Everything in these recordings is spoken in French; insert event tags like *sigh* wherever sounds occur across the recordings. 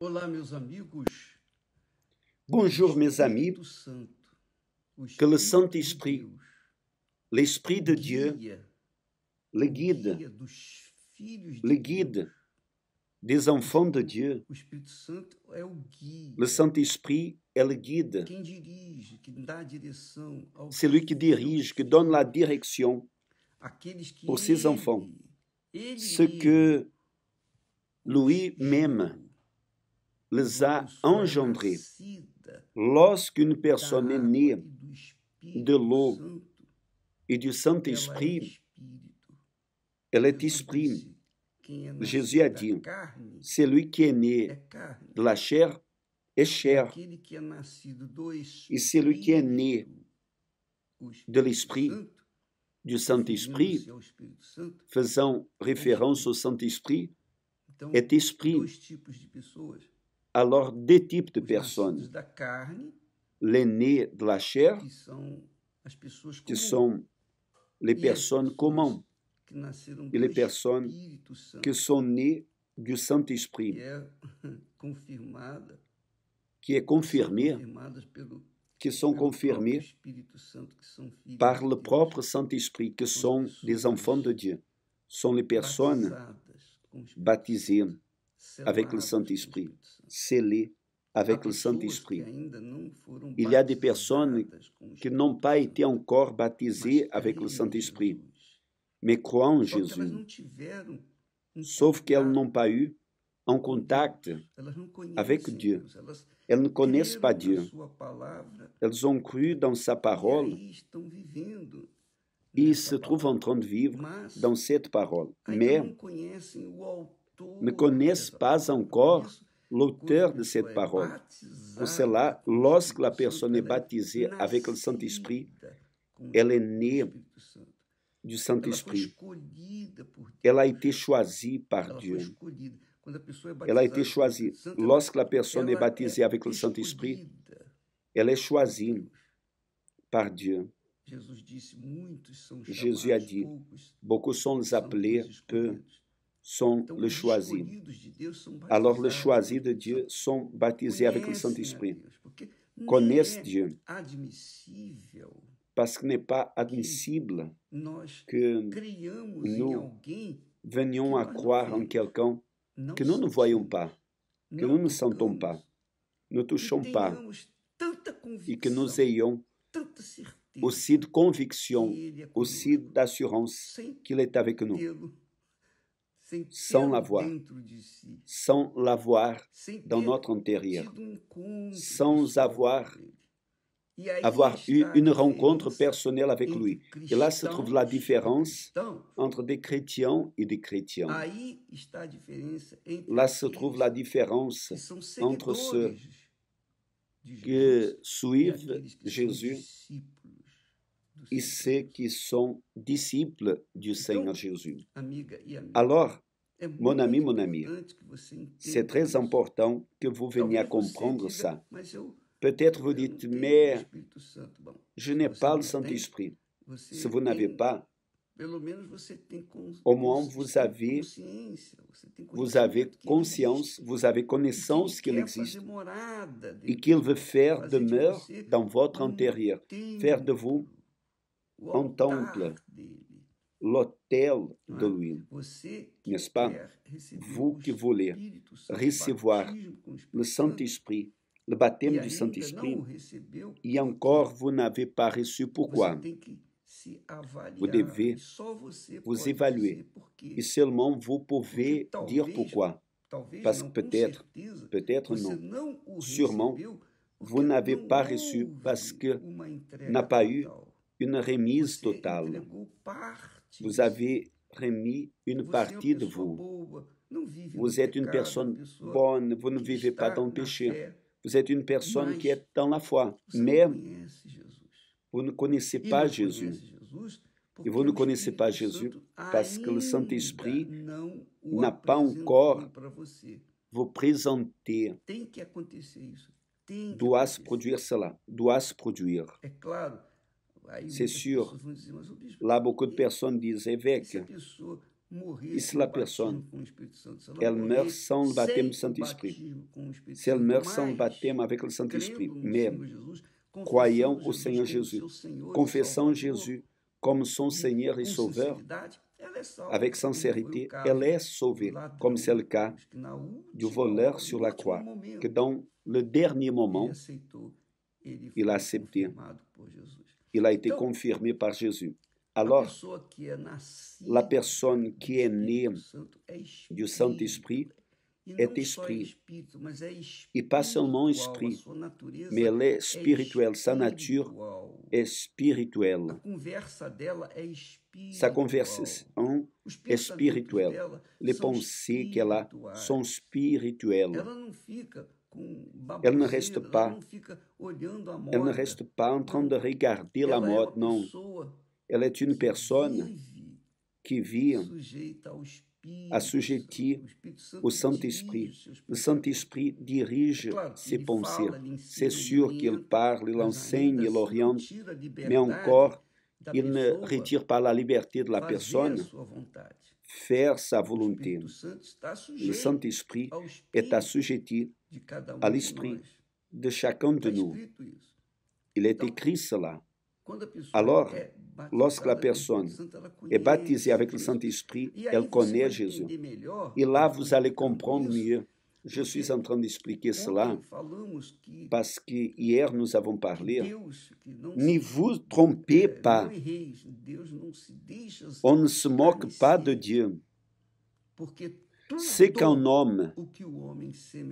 Olá, meus amigos. Bonjour, meus amigos. Que le Saint-Esprit, l'Esprit de Dieu, le guide, le guide des enfants de Dieu. É le Saint-Esprit est le guide. C'est Celui qui dirige, qui donne la direction pour ses enfants. Ce que lui-même les a engendrés. Lorsqu'une personne est née de l'eau et du Saint-Esprit, elle est esprit. Jésus a dit, celui qui est né de la chair est chair. Et celui qui est né de l'Esprit, du Saint-Esprit, faisant référence au Saint-Esprit, est esprit alors deux types de personnes. Les nés de la chair, qui sont les e personnes communes, et les personnes qui sont nées du Saint-Esprit, qui est qui sont confirmées par le propre Saint-Esprit, qui sont des enfants de Dieu, sont les personnes baptisées avec le Saint-Esprit, scellés avec le Saint-Esprit. Il y a des personnes qui n'ont pas été encore baptisées avec le Saint-Esprit, mais croient en Jésus, um sauf qu'elles n'ont pas eu un contact avec Dieu. Elles ne connaissent pas Dieu. Elles ont cru e dans sa e parole et se trouvent en train de vivre dans cette parole. Mais ne connaissent pas encore um l'auteur de cette parole. Pour cela, lorsque la personne est baptisée avec le Saint-Esprit, elle est née du Saint-Esprit. Elle a été choisie par Dieu. Elle a été choisie. Lorsque la personne est baptisée avec le Saint-Esprit, elle est choisie par Dieu. Jésus a dit, beaucoup sont les appelés, peu sont então, les choisis. De Alors choisis de Dieu sont baptisés avec le Saint-Esprit. Connaissent Dieu. Parce que n'est pas admissible que nous venions à croire en quelqu'un que nous ne voyons pas, que nous ne sentons pas, ne touchons pas, et que nous ayons aussi de conviction, aussi d'assurance qu'il est avec nous. sans l'avoir, sans l'avoir dans notre intérieur, um sans avoir e avoir eu une rencontre personnelle avec lui. Et là se trouve la e différence entre des chrétiens et des chrétiens. Là se trouve la différence entre ceux qui suivent e Jésus et ceux qui sont disciples du Seigneur Jésus. E Alors, mon ami, mon ami, c'est très important que vous veniez à comprendre ça. Peut-être vous dites, mais je n'ai pas le Saint-Esprit. Si vous n'avez pas, au moins vous avez, vous avez conscience, vous avez connaissance qu'il existe et qu'il veut faire demeure dans votre um intérieur, faire de vous temple l'autel de lui n'est-ce pas Vous qui voulez recevoir le Saint-Esprit, le baptême e du Saint-Esprit, et encore vous n'avez pas reçu. Pourquoi Vous devez e vous évaluer et seulement vous pouvez dire pourquoi. Parce que peut-être, peut-être non, sûrement, vous n'avez pas reçu parce que n'a pas eu une remise totale. Vous avez remis une é partie de vous. Vous êtes une personne bonne, vous ne vivez pas dans le péché. Vous êtes une personne qui est dans la foi. Mais vous ne connaissez pas Jésus. E vous ne connaissez pas Jésus parce que le Saint-Esprit n'a pas encore vous présenté. Doit se produire cela, doit se produire. É claro C'est sûr. Là, beaucoup de personnes disent évêque. Et si la personne, elle meurt sans le baptême du Saint-Esprit, si elle meurt sans le baptême avec le Saint-Esprit, mais croyant au Seigneur Jésus, e confessant Jésus comme son e Seigneur et Sauveur, avec sincérité, elle est sauvée, comme c'est le cas du voleur sur la croix, que dans le dernier moment, il a accepté il a été confirmé par Jésus. Alors, la personne qui est née du Saint-Esprit est esprit. Et pas seulement esprit, mais elle est spirituelle. Sa nature est spirituelle. Sa conversation est spirituelle. Les pensées qu'elle a sont spirituelles. Elle ne reste pas. Elle ne reste pas en train de regarder la mort, non. Elle est une personne qui vit assujettie au Saint-Esprit. Le Saint-Esprit dirige ses pensées. C'est sûr qu'il parle, il enseigne, il oriente, mais encore, il ne retire pas la liberté de la personne faire sa volonté. Le Saint-Esprit est assujetti um à l'esprit de chacun de nous. Il est écrit cela. Alors, lorsque la personne est baptisée avec le Saint-Esprit, e elle connaît Jésus. Et là, vous allez comprendre mieux Je suis en train d'expliquer é cela parce que hier nous avons parlé. Ne vous trompez é, pas. On ne se moque pas de Dieu. C'est qu'un homme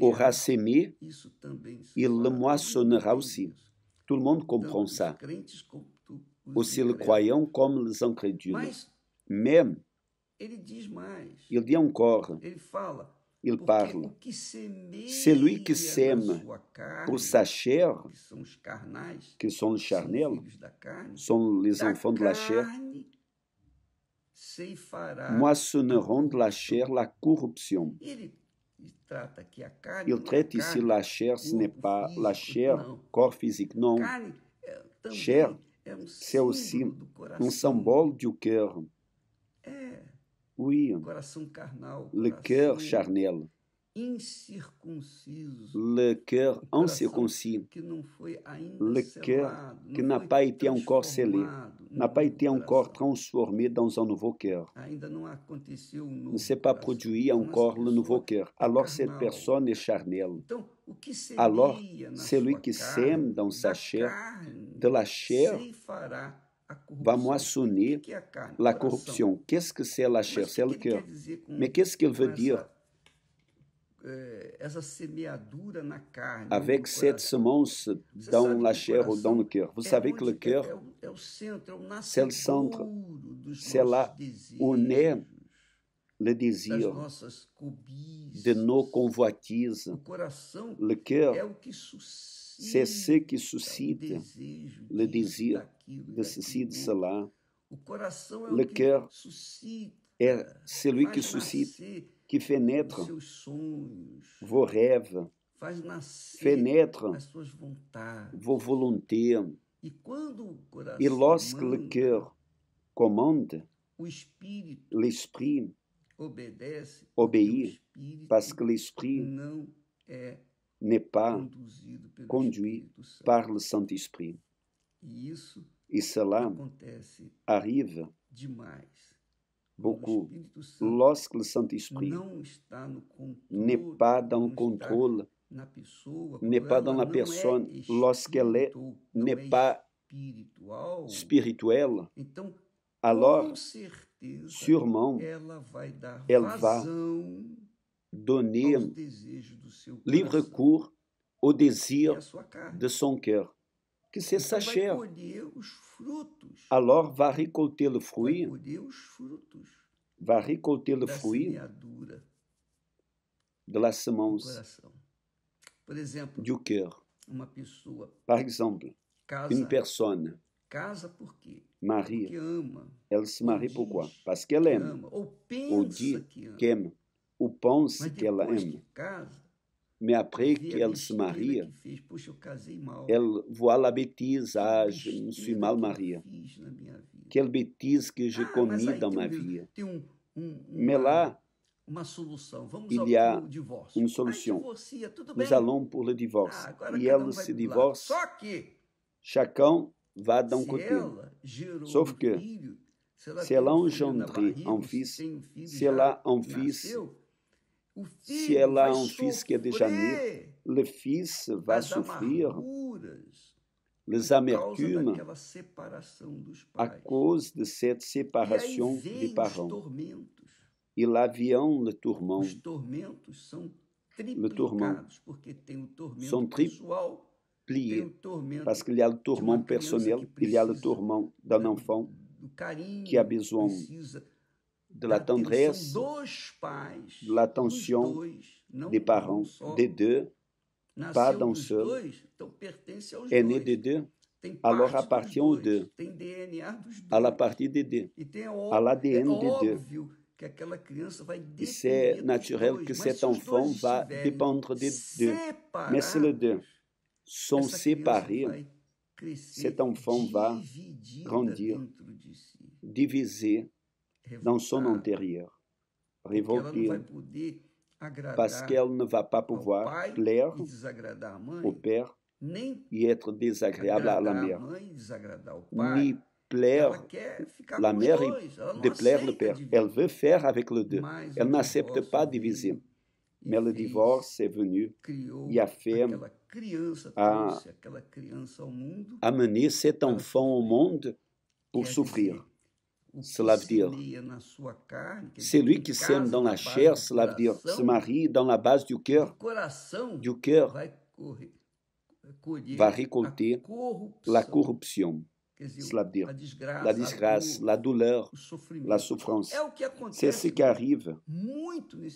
aura semé, il le moissonnera aussi. Tout le monde comprend ça. Aussi le croyant comme les incrédules. Mais il dit encore, il parle. Celui qui sème pour sa chair, qui sont les charnels, sont les enfants de la chair, moissonneront de la chair la corruption. Il é traite ici la chair, ce n'est pas la chair, corps physique, non. Eh, chair, é c'est aussi un symbole du cœur. Oui. Coração carnal. Coração le cœur charnel. Incircunciso. Le cœur incirconcis. Que não foi ainda le cœur qui n'a pas été encore scellé, n'a pas été encore transformé dans un nouveau cœur. Ainda não aconteceu um ne s'est pas produit encore então, le nouveau cœur. É Alors cette personne est charnelle. Então, Alors celui qui sème dans sa chair, de la chair, va moissonner la corruption. Qu'est-ce que c'est la chair C'est le cœur. Mais qu'est-ce qu'il veut dire eh, avec cette semence dans la chair ou dans le cœur. Vous savez que le cœur, c'est le centre, c'est là où naît le désir de nos convoitises. Le cœur c'est ce qui suscite le désir de ceci, de lá, Le cœur é celui que suscita que pénètre vos rêves, e vos o coração é lorsque le cœur commande, l'esprit obéit parce que é l'esprit n'est pas conduit par le Saint-Esprit. E cela arrive beaucoup lorsque le Saint-Esprit n'est pas dans le contrôle, n'est pas dans la é personne, lorsqu'elle est, n'est é pas spirituelle, então, alors sûrement elle va donner livre cours au désir de son cœur. Que c'est então sa chair. Alors va récolter le fruit. Va récolter le fruit de la semence du cœur. Par exemple, une personne casa porque Maria. Ela se maria por quê? Porque ela ama. Ou, pensa Que ama o pão que ela ama. Mais après ela se maria ela voa la bêtise, ah, je me suis mal mariée. Quelle bêtise que j'ai comi dans ma vie. mais lá, uma solução. Vamos Il y o divórcio. Uma solução. Divorcia, Nous allons pour le divorce. Ah, e ela se divorce. Só que chacun va d'un si côté. Sauf que se ela engendrer é um filho, é um filho, se ela é um filho, se ela um filho se ela é um fils qui est déjà né, le fils vai sofrer les amertumes à cause de cette séparation des parents. E lá vient le tourment. Os tormentos são triplicados, porque tem o tormento são pessoal, plié, tem o tormento parce qu'il y a le tourment personnel, il y a le tourment d'un enfant do, do qui a besoin de la tendresse, de l'attention des parents, des deux, pas d'un seul, est né des deux, alors appartient aux deux, à la partie des deux, à l'ADN des deux. Et c'est naturel que cet enfant va dépendre des deux. Mais si les deux sont séparés, cet enfant va grandir, diviser dans son intérieur, révoltée, parce qu'elle ne va pas pouvoir plaire e au Père et être désagréable à la mère, e ni plaire la mère et déplaire le Père. Elle veut faire avec le deux. Elle n'accepte pas diviser. E Mais le divorce est venu et a fait a amener cet enfant au monde pour souffrir. Um cela veut dire, celui qui sème dans la chair, cela veut dire, se marie dans la base du cœur, du cœur va récolter la corruption. Cela veut dire la disgrâce, la douleur, la souffrance. C'est ce qui arrive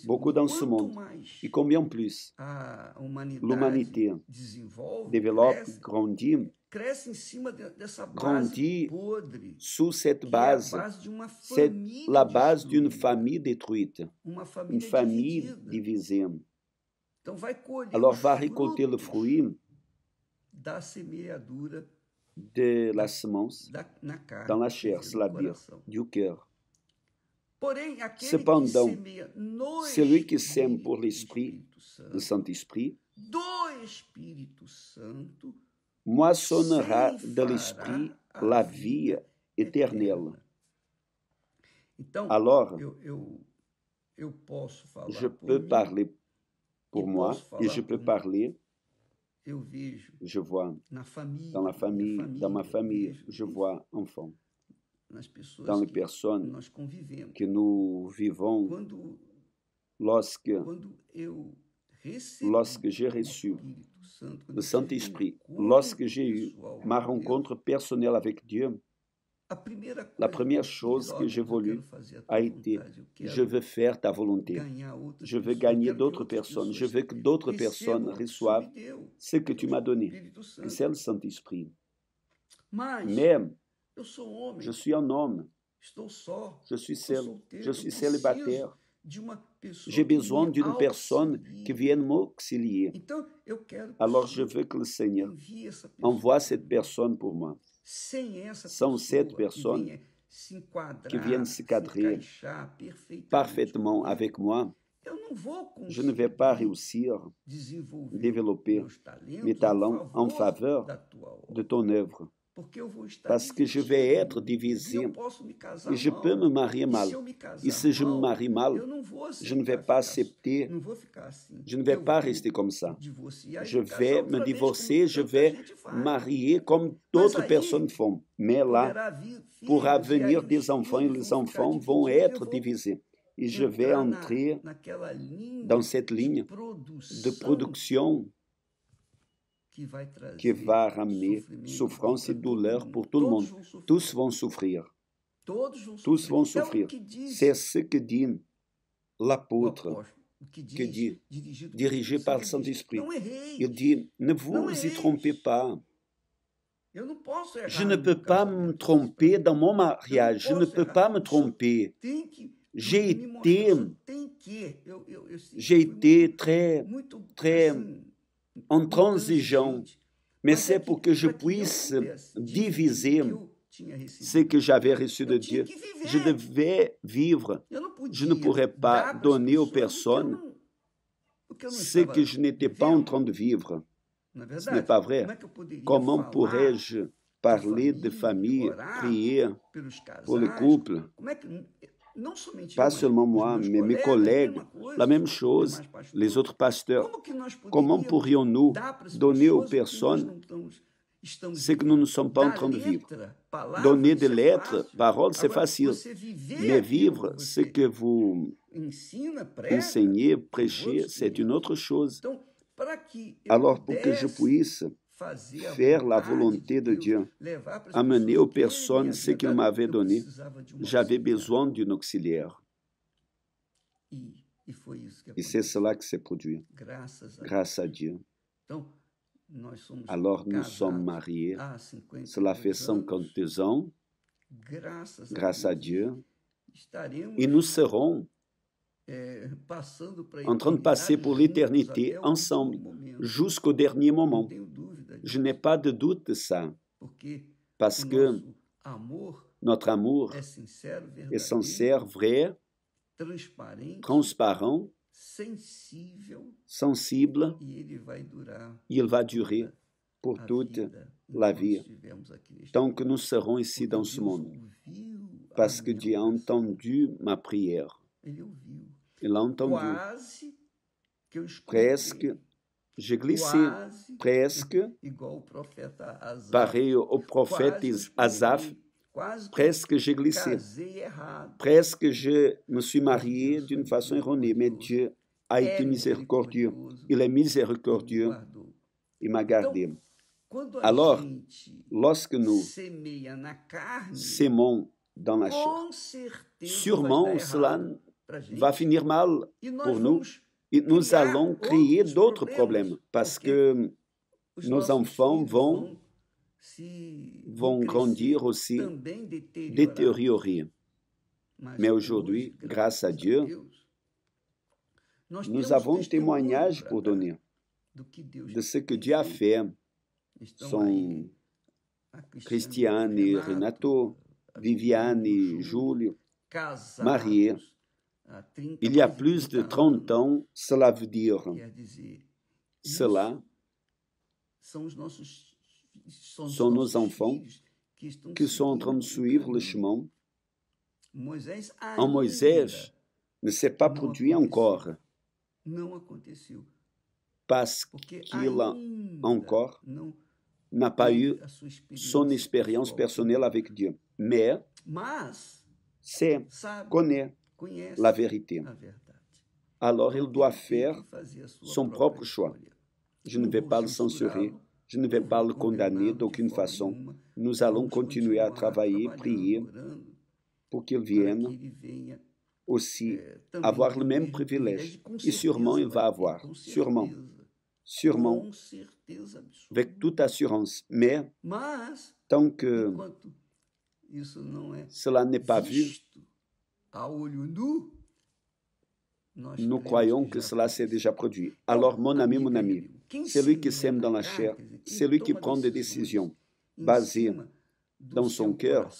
beaucoup dans ce monde. Et combien plus l'humanité développe, grandit, cresce em cima de, dessa base Grandit podre, sous cette é base, é base família, la base d'une famille détruite, uma família, une famille divisée. Então vai colher Alors va récolter le fruit da semeadura de la semence da, na carne, dans la chair, cest du cœur. Porém, aquele Cependant, que semeia no celui qui sème pour l'esprit, le Saint-Esprit, do Espírito Santo, moissonnera de l'esprit la vie éternelle. Então, Alors, eu, eu, eu posso falar je peux parler pour moi et je peux parler. Eu vejo je vois família, dans la famille, família, dans ma famille, je vois enfants. dans les personnes que nous vivons. Quando, lorsque quando eu lorsque j'ai reçu le Saint-Esprit, lorsque j'ai eu ma rencontre personnelle avec Dieu, la première chose que j'ai voulu a été, je veux faire ta volonté. Je veux gagner d'autres personnes. Je veux que d'autres personnes reçoivent ce que tu m'as donné. C'est le Saint-Esprit. Mais je suis un homme. Je suis seul. Je suis célibataire j'ai besoin d'une personne qui vienne m'auxilier. Alors je veux que le Seigneur envoie cette personne pour moi. Sans cette personne qui vienne se cadrer parfaitement avec moi, je ne vais pas réussir à développer mes talents en faveur de ton œuvre parce que je vais être divisé et je peux me marier e mal. Et si je me marie mal, je ne vais pas accepter, je ne vais pas rester comme ça. E je vais me divorcer, je vais marier comme d'autres personnes font. Mais là, pour l'avenir e des enfants, les enfants vont être divisés. Et je vais entrer dans cette ligne de production qui va ramener souffrance et douleur pour tout le monde. Tous vont souffrir. Tous vont souffrir. C'est ce que dit l'apôtre, que dit, dirigé par le Saint-Esprit. Il dit, ne vous y trompez pas. Je ne peux pas me tromper dans mon mariage. Je ne peux pas me tromper. J'ai été, j'ai été très, très transigeant, mais c'est pour que je puisse diviser ce que j'avais reçu de Dieu. Je devais vivre. Je ne pourrais pas donner aux personnes ce que je n'étais pas en train de vivre. Ce n'est pas vrai. Comment pourrais-je parler de famille, prier pour le couple? pas seulement moi, mais mes collègues, la même chose, les autres pasteurs. Comment pourrions-nous donner aux personnes ce que nous ne sommes pas en train de vivre Donner des lettres, paroles, c'est facile, mais vivre ce que vous enseignez, prêchez, c'est une autre chose. Alors, pour que je puisse faire la volonté de Dieu, amener aux personnes ce qu'il m'avait donné. J'avais besoin d'un auxiliaire. E, e Et c'est cela qui s'est produit, e grâce à Dieu. Alors nous sommes mariés. Cela fait 52 ans. Grâce à Dieu. Et nous serons en train de passer pour l'éternité ensemble jusqu'au dernier moment. Je n'ai pas de doute de ça. Parce que notre amour est sincère, vrai, transparent, sensible, et il va durer pour toute la vie, tant que nous serons ici dans ce monde. Parce que Dieu a entendu ma prière. Il a entendu. Presque j'ai glissé presque, pareil au prophète Azaf, presque j'ai glissé, presque je me suis marié d'une façon erronée, mais Dieu a été miséricordieux. Il est miséricordieux. Il m'a gardé. Alors, lorsque nous sémons dans la chair, sûrement cela va finir mal e pour nous et nous allons créer d'autres problèmes parce que nos enfants vont, vont grandir aussi détériorer. Mais aujourd'hui, grâce à Dieu, nous avons un témoignage pour donner de ce que Dieu a fait. Sont et Renato, euh, Viviane, Júlio, Marie, il y a plus de 30 ans, cela veut dire cela sont nos enfants qui sont en train de suivre le chemin. En Moïse ne s'est pas produit encore parce qu'il a encore n'a pas eu son expérience personnelle avec Dieu. Mais c'est connaît la vérité. Alors il doit faire son propre choix. Je ne vais pas le censurer, je ne vais pas le condamner d'aucune façon. Nous allons continuer à travailler, prier pour qu'il vienne aussi eh, avoir le même privilège. Et sûrement il va avoir, sûrement, sûrement, avec toute assurance. Mais tant que cela n'est pas vu, nous croyons que cela s'est déjà produit. Alors, mon ami, mon ami, celui qui sème dans la chair, celui qui prend des décisions basées dans son cœur,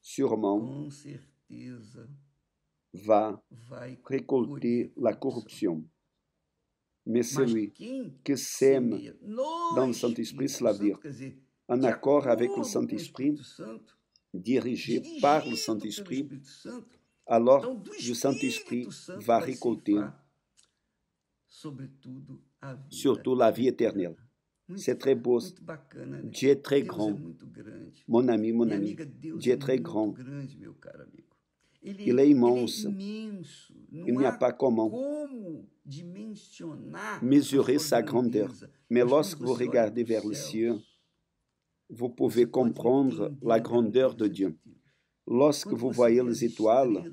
sûrement va récolter la corruption. Mais celui qui sème dans le Saint-Esprit, cela veut dire en accord avec le Saint-Esprit, dirigé par le Saint-Esprit, alors le Saint-Esprit va récolter surtout la vie éternelle. C'est très beau. Dieu est très grand. Mon ami, mon ami, Dieu est très grand. Il est immense. Il n'y a pas comment mesurer sa grandeur. Mais lorsque vous regardez vers le ciel, vous pouvez comprendre la grandeur de Dieu. Lorsque vous voyez les étoiles,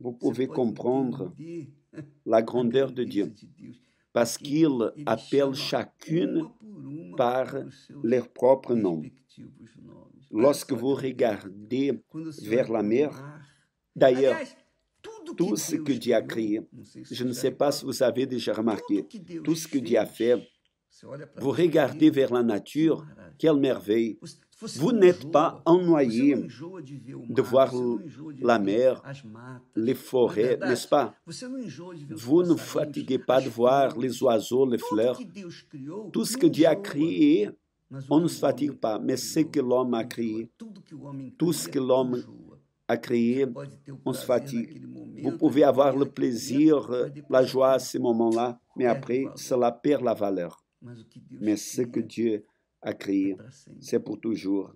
vous pouvez comprendre *laughs* la grandeur de Dieu, parce qu'il appelle chacune par leur propre nom. Lorsque vous regardez vers la mer, d'ailleurs, tout ce que Dieu a créé, je ne sais pas si vous avez déjà remarqué, tout ce que Dieu a fait, vous regardez vers la nature, quelle merveille. Vous n'êtes pas ennoyé de voir la mer, les forêts, n'est-ce pas Vous ne fatiguez pas de voir les oiseaux, les fleurs. Tout ce que Dieu a créé, on ne se fatigue pas, mais ce que l'homme a créé, tout ce que l'homme a créé, on se fatigue. Vous pouvez avoir le plaisir, la joie à ce moment-là, mais après, cela perd la valeur. Mais ce que Dieu a créé, c'est pour toujours.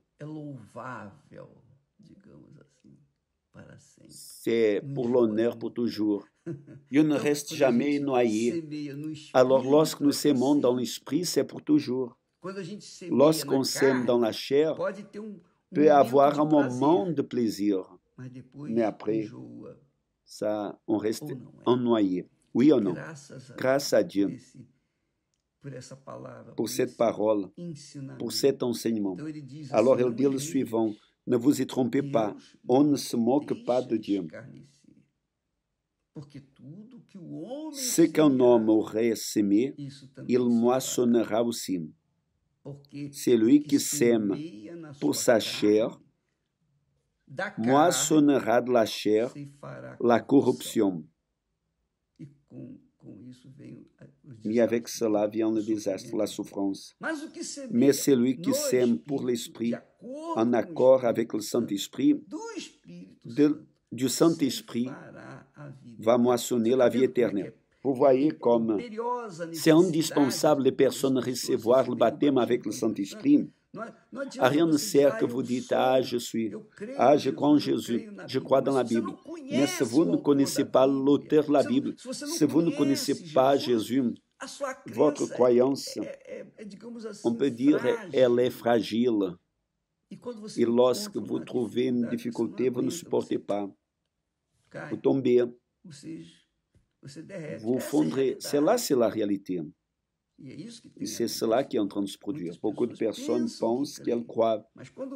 C'est pour l'honneur pour toujours. Il ne reste jamais noyé. Alors lorsque nous sémons dans l'esprit, c'est pour toujours. Lorsqu'on sème dans la chair, peut um, um avoir un moment de plaisir, mais après, ça, on reste ennoyé. Oui ou non Grâce à Dieu pour cette parole, pour cet enseignement. Alors il dit le suivant, ne vous y trompez pas, on ne se moque pas de Dieu. Ce qu'un homme aurait semé, il moissonnera aussi. Celui qui sème pour sa chair, moissonnera de la chair la corruption. Mais e avec cela vient le désastre, la souffrance. Mais celui qui sème pour l'Esprit, en accord avec le Saint-Esprit, du Saint-Esprit va moissonner la vie éternelle. Vous voyez comme c'est indispensable les personnes recevoir le baptême avec le Saint-Esprit a rien ne sert que vous dites Ah, je suis. Ah, je crois en Jésus. Je crois dans la Bible. Mais si vous ne connaissez pas l'auteur de la Bible, si vous ne connaissez pas Jésus, votre croyance, on peut dire, elle est fragile. Et lorsque vous trouvez une difficulté, vous ne supportez pas. Vous tombez. Vous fondrez. C'est là, c'est la réalité. e é c'est cela qui est en train de se produire. Beaucoup de personnes pensent qu'elles croient.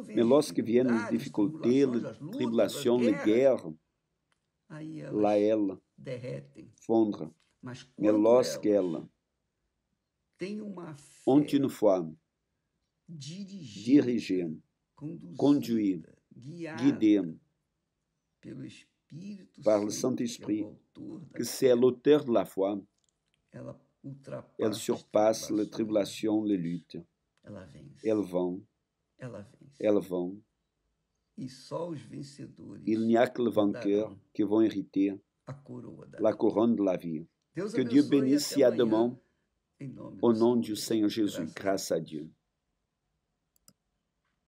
Mais lorsque viennent les difficultés, les tribulations, les guerres, là elles fondrent. Mais lorsqu'elles ont une foi dirigée, conduite, guidée par le Saint-Esprit, que c'est l'auteur de la foi, Elle surpasse les tribulations, les luttes. Elles vont. Elles vont. Il n'y a que les vainqueurs qui vont hériter la couronne de la vie. Que Dieu bénisse et à demain, au nom du Seigneur Jésus. Grâce à Dieu.